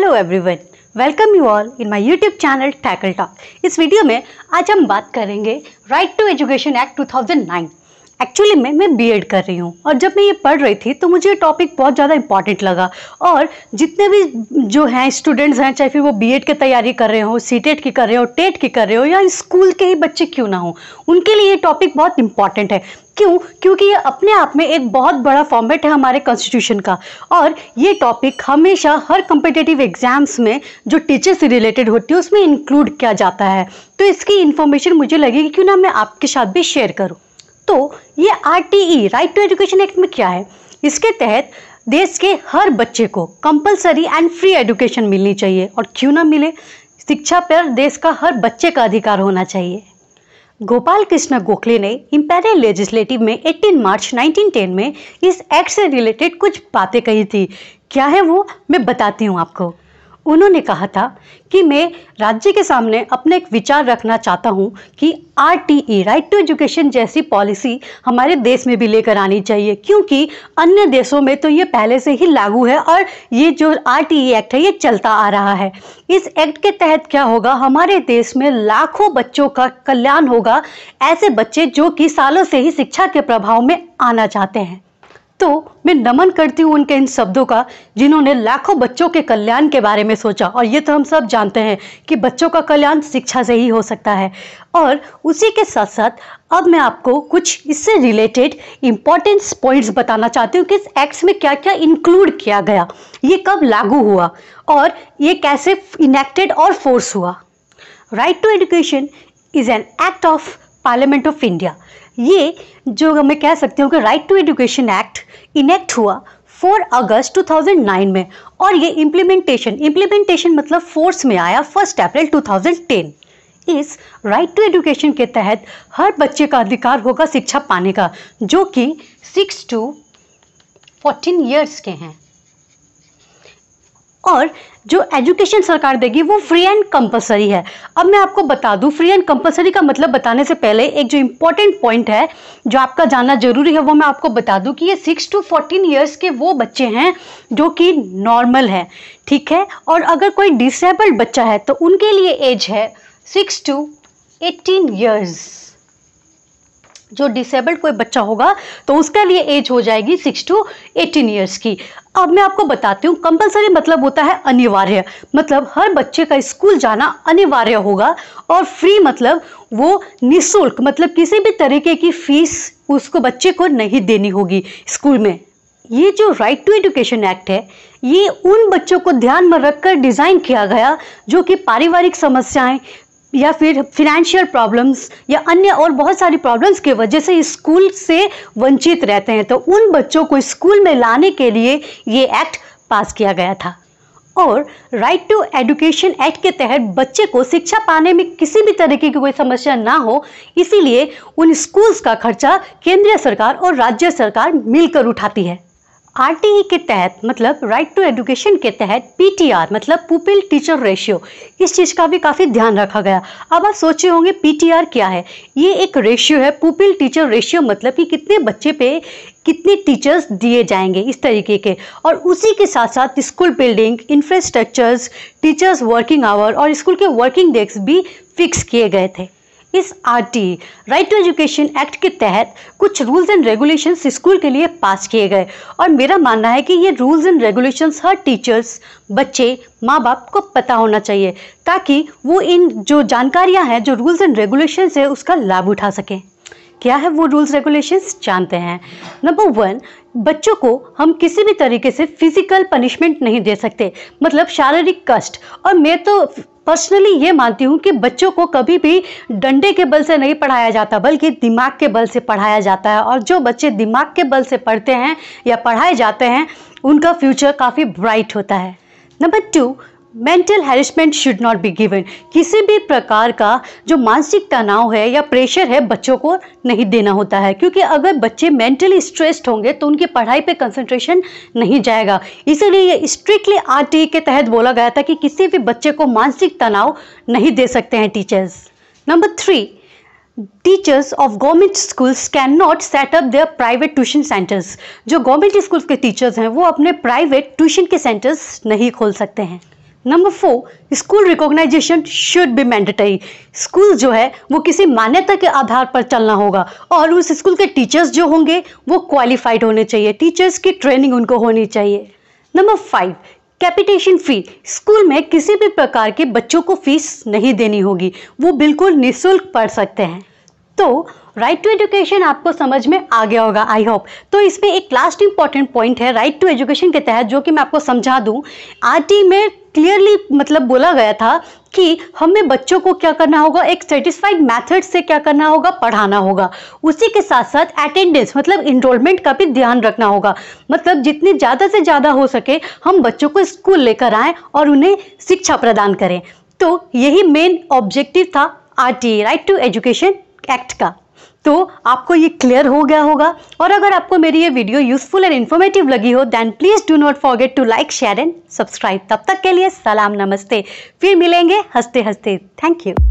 hello everyone welcome you all in my YouTube channel tackle talk इस वीडियो में आज हम बात करेंगे right to education act 2009 actually में मैं बीएड कर रही हूँ और जब मैं ये पढ़ रही थी तो मुझे ये टॉपिक बहुत ज़्यादा इंपॉर्टेंट लगा और जितने भी जो हैं स्टूडेंट्स हैं चाहे फिर वो बी की तैयारी कर रहे हो सी की कर रहे हो टेट की कर रहे हो या स्कूल के ही बच्चे क्यों ना हो उनके लिए ये टॉपिक बहुत इंपॉर्टेंट है क्यों क्योंकि ये अपने आप में एक बहुत बड़ा फॉर्मेट है हमारे कॉन्स्टिट्यूशन का और ये टॉपिक हमेशा हर कम्पिटेटिव एग्जाम्स में जो टीचर से रिलेटेड होती है उसमें इंक्लूड किया जाता है तो इसकी इन्फॉर्मेशन मुझे लगेगी क्यों ना मैं आपके साथ भी शेयर करूँ तो ये R right to education act में क्या है इसके तहत देश के हर बच्चे को कंपलसरी एंड फ्री एजुकेशन मिलनी चाहिए और क्यों ना मिले शिक्षा पर देश का हर बच्चे का अधिकार होना चाहिए गोपाल कृष्ण गोखले ने इम्पेरियल लेजिस्लेटिव में 18 मार्च 1910 में इस एक्ट से रिलेटेड कुछ बातें कही थी क्या है वो मैं बताती हूँ आपको उन्होंने कहा था कि मैं राज्य के सामने अपने एक विचार रखना चाहता हूं कि R T E right to education जैसी पॉलिसी हमारे देश में भी लेकर आनी चाहिए क्योंकि अन्य देशों में तो ये पहले से ही लागू है और ये जो आर टी ई एक्ट है ये चलता आ रहा है इस एक्ट के तहत क्या होगा हमारे देश में लाखों बच्चों का कल्याण होगा ऐसे बच्चे जो कि सालों से ही शिक्षा के प्रभाव में आना चाहते हैं तो मैं नमन करती हूँ उनके इन शब्दों का जिन्होंने लाखों बच्चों के कल्याण के बारे में सोचा और ये तो हम सब जानते हैं कि बच्चों का कल्याण शिक्षा से ही हो सकता है और उसी के साथ साथ अब मैं आपको कुछ इससे रिलेटेड इम्पॉर्टेंस पॉइंट्स बताना चाहती हूँ कि इस एक्ट्स में क्या क्या इंक्लूड किया गया ये कब लागू हुआ और ये कैसे इनेक्टेड और फोर्स हुआ right to education is an act of parliament of India ये जो मैं कह सकती हूँ कि right to education act enact हुआ 4 अगस्त 2009 में और ये इम्प्लीमेंटेशन इम्प्लीमेंटेशन मतलब फोर्स में आया फर्स्ट अप्रैल 2010 इस राइट टू एजुकेशन के तहत हर बच्चे का अधिकार होगा शिक्षा पाने का जो कि सिक्स टू फोर्टीन ईयर्स के हैं और जो एजुकेशन सरकार देगी वो फ्री एंड कंपलसरी है अब मैं आपको बता दूं फ्री एंड कंपलसरी का मतलब बताने से पहले एक जो इम्पोर्टेंट पॉइंट है जो आपका जानना जरूरी है वो मैं आपको बता दूं कि ये सिक्स टू फोर्टीन ईयर्स के वो बच्चे हैं जो कि नॉर्मल है ठीक है और अगर कोई डिसेबल्ड बच्चा है तो उनके लिए एज है सिक्स टू एटीन ईयर्स जो डिसेबल्ड कोई बच्चा होगा तो उसके लिए एज हो जाएगी सिक्स टू एटीन ईयर्स की अब मैं आपको बताती हूँ कंपलसरी मतलब होता है अनिवार्य मतलब हर बच्चे का स्कूल जाना अनिवार्य होगा और फ्री मतलब वो निःशुल्क मतलब किसी भी तरीके की फीस उसको बच्चे को नहीं देनी होगी स्कूल में ये जो राइट टू एजुकेशन एक्ट है ये उन बच्चों को ध्यान में रखकर डिज़ाइन किया गया जो कि पारिवारिक समस्याएं या फिर फिनेंशियल प्रॉब्लम्स या अन्य और बहुत सारी प्रॉब्लम्स की वजह से स्कूल से वंचित रहते हैं तो उन बच्चों को स्कूल में लाने के लिए ये एक्ट पास किया गया था और राइट टू एजुकेशन एक्ट के तहत बच्चे को शिक्षा पाने में किसी भी तरीके की कोई समस्या ना हो इसीलिए उन स्कूल्स का खर्चा केंद्रीय सरकार और राज्य सरकार मिलकर उठाती है आरटीई के तहत मतलब राइट टू एजुकेशन के तहत पीटीआर मतलब पुपिल टीचर रेशियो इस चीज़ का भी काफ़ी ध्यान रखा गया अब आप सोचे होंगे पीटीआर क्या है ये एक रेशियो है पुपिल टीचर रेशियो मतलब कि कितने बच्चे पे कितने टीचर्स दिए जाएंगे इस तरीके के और उसी के साथ साथ school building infrastructures teachers working hour और स्कूल के वर्किंग डेस्क भी फिक्स किए गए थे इस RT right to education act के तहत कुछ रूल्स एंड रेगुलेशंस स्कूल के लिए पास किए गए और मेरा मानना है कि ये रूल्स एंड रेगुलेशंस हर टीचर्स बच्चे माँ बाप को पता होना चाहिए ताकि वो इन जो जानकारियाँ हैं जो रूल्स एंड रेगुलेशंस है उसका लाभ उठा सकें क्या है वो रूल्स रेगुलेशंस जानते हैं नंबर वन बच्चों को हम किसी भी तरीके से फिजिकल पनिशमेंट नहीं दे सकते मतलब शारीरिक कष्ट और मैं तो पर्सनली ये मानती हूँ कि बच्चों को कभी भी डंडे के बल से नहीं पढ़ाया जाता बल्कि दिमाग के बल से पढ़ाया जाता है और जो बच्चे दिमाग के बल से पढ़ते हैं या पढ़ाए जाते हैं उनका फ्यूचर काफ़ी ब्राइट होता है number two mental harassment should not be given किसी भी प्रकार का जो मानसिक तनाव है या प्रेशर है बच्चों को नहीं देना होता है क्योंकि अगर बच्चे मेंटली स्ट्रेस्ड होंगे तो उनकी पढ़ाई पे कंसंट्रेशन नहीं जाएगा इसीलिए ये स्ट्रिक्टली आर e के तहत बोला गया था कि किसी भी बच्चे को मानसिक तनाव नहीं दे सकते हैं teachers number three teachers of government schools can not set up their private tuition centres जो गवर्नमेंट स्कूल्स के टीचर्स हैं वो अपने प्राइवेट ट्यूशन के सेंटर्स नहीं खोल सकते हैं number four school recognition should be mandatory school जो है वो किसी मान्यता के आधार पर चलना होगा और उस स्कूल के टीचर्स जो होंगे वो क्वालिफाइड होने चाहिए टीचर्स की ट्रेनिंग उनको होनी चाहिए number five capitation fee school में किसी भी प्रकार के बच्चों को फीस नहीं देनी होगी वो बिल्कुल निःशुल्क पढ़ सकते हैं तो राइट टू एजुकेशन आपको समझ में आ गया होगा आई होप तो इसमें एक लास्ट इंपॉर्टेंट पॉइंट है राइट टू एजुकेशन के तहत जो कि मैं आपको समझा दूं टी में क्लियरली मतलब बोला गया था कि हमें बच्चों को क्या करना होगा एक सेटिस्फाइड मेथड से क्या करना होगा पढ़ाना होगा उसी के साथ साथ अटेंडेंस मतलब इनरोलमेंट का भी ध्यान रखना होगा मतलब जितने ज़्यादा से ज़्यादा हो सके हम बच्चों को स्कूल लेकर आएँ और उन्हें शिक्षा प्रदान करें तो यही मेन ऑब्जेक्टिव था R right to education act का तो आपको ये क्लियर हो गया होगा और अगर आपको मेरी ये वीडियो यूजफुल एंड इन्फॉर्मेटिव लगी हो then please do not forget to like share and subscribe तब तक के लिए सलाम नमस्ते फिर मिलेंगे हंसते हंसते थैंक यू